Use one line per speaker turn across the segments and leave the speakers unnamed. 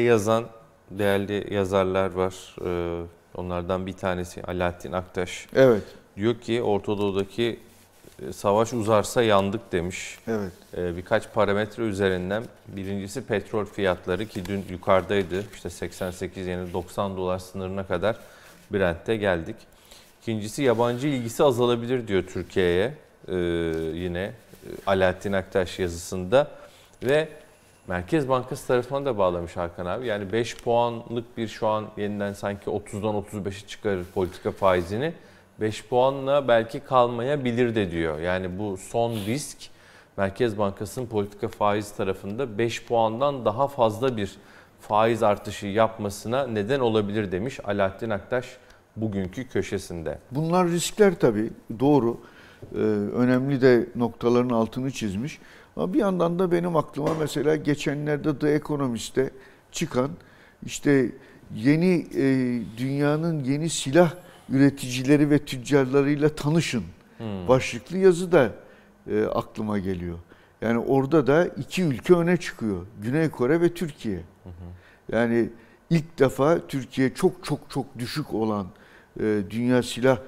yazan değerli yazarlar var. Ee, onlardan bir tanesi Alaaddin Aktaş. Evet. Diyor ki Orta Doğu'daki e, savaş uzarsa yandık demiş. Evet. Ee, birkaç parametre üzerinden birincisi petrol fiyatları ki dün yukarıdaydı. İşte 88 yani 90 dolar sınırına kadar Brent'te geldik. İkincisi yabancı ilgisi azalabilir diyor Türkiye'ye. Ee, yine e, Alaaddin Aktaş yazısında ve Merkez Bankası tarafından da bağlamış Hakan abi. Yani 5 puanlık bir şu an yeniden sanki 30'dan 35'e çıkarır politika faizini. 5 puanla belki kalmayabilir de diyor. Yani bu son risk Merkez Bankası'nın politika faiz tarafında 5 puandan daha fazla bir faiz artışı yapmasına neden olabilir demiş Alaaddin Aktaş bugünkü köşesinde.
Bunlar riskler tabii doğru. Ee, önemli de noktaların altını çizmiş. Ama bir yandan da benim aklıma mesela geçenlerde The Economist'te çıkan işte yeni e, dünyanın yeni silah üreticileri ve tüccarlarıyla tanışın hmm. başlıklı yazı da e, aklıma geliyor. Yani orada da iki ülke öne çıkıyor. Güney Kore ve Türkiye. Yani ilk defa Türkiye çok çok çok düşük olan e, dünya silah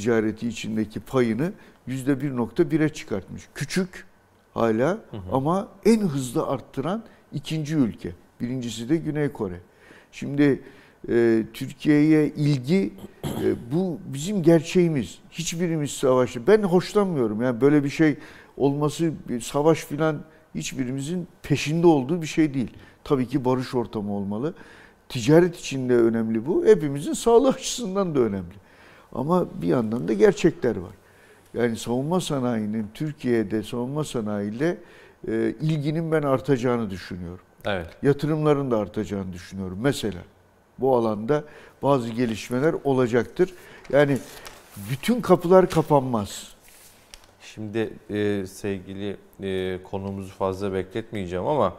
ticareti içindeki payını %1.1'e çıkartmış. Küçük hala hı hı. ama en hızlı arttıran ikinci ülke. Birincisi de Güney Kore. Şimdi e, Türkiye'ye ilgi e, bu bizim gerçeğimiz. Hiçbirimiz savaşı. Ben hoşlanmıyorum. Yani böyle bir şey olması bir savaş filan hiçbirimizin peşinde olduğu bir şey değil. Tabii ki barış ortamı olmalı. Ticaret için de önemli bu. Hepimizin sağlığı açısından da önemli. Ama bir yandan da gerçekler var. Yani savunma sanayinin Türkiye'de savunma sanayiyle e, ilginin ben artacağını düşünüyorum. Evet. Yatırımların da artacağını düşünüyorum. Mesela bu alanda bazı gelişmeler olacaktır. Yani bütün kapılar kapanmaz.
Şimdi e, sevgili e, konumuzu fazla bekletmeyeceğim ama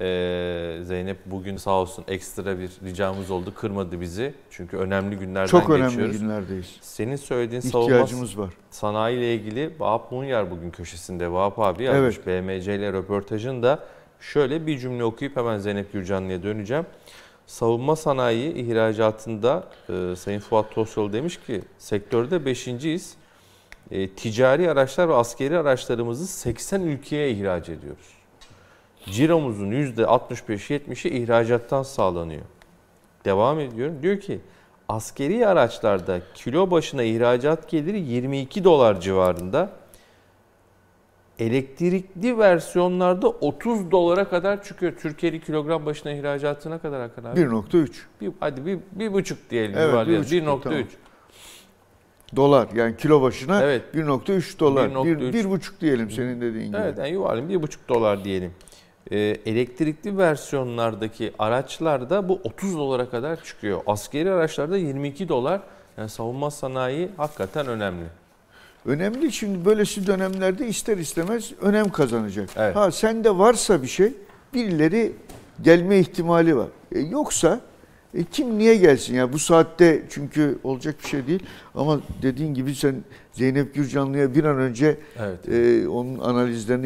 ee, Zeynep bugün sağ olsun ekstra bir ricamız oldu. Kırmadı bizi. Çünkü önemli günlerden Çok önemli geçiyoruz. Çok önemli günlerdeyiz. Senin söylediğin İhtiyacımız var. sanayi ile ilgili Vahap Munyar bugün köşesinde. Vahap abi yazmış evet. BMC ile röportajında. Şöyle bir cümle okuyup hemen Zeynep Gürcanlı'ya döneceğim. Savunma sanayi ihracatında e, Sayın Fuat Tosyol demiş ki sektörde beşinciyiz. E, ticari araçlar ve askeri araçlarımızı 80 ülkeye ihraç ediyoruz ciromuzun %65-70'i ihracattan sağlanıyor. Devam ediyorum. Diyor ki askeri araçlarda kilo başına ihracat geliri 22 dolar civarında. Elektrikli versiyonlarda 30 dolara kadar çıkıyor. Türkiye'li kilogram başına ihracatına kadar Hakan abi. 1.3. Bir, hadi bir, bir buçuk diyelim. Evet, 1.3. Tamam.
Dolar yani kilo başına evet. 1.3
dolar. 1.3. Bir buçuk diyelim senin dediğin gibi. Evet yani yuvarlayayım buçuk dolar diyelim. Ee, elektrikli versiyonlardaki araçlarda bu 30 dolara kadar çıkıyor. Askeri araçlarda 22 dolar. Yani savunma sanayi hakikaten önemli.
Önemli şimdi böylesi dönemlerde ister istemez önem kazanacak. Evet. Ha sende varsa bir şey birileri gelme ihtimali var. E, yoksa e, kim niye gelsin ya yani bu saatte çünkü olacak bir şey değil. Ama dediğin gibi sen Zeynep Gürcanlı'ya bir an önce evet. e, onun analizlerini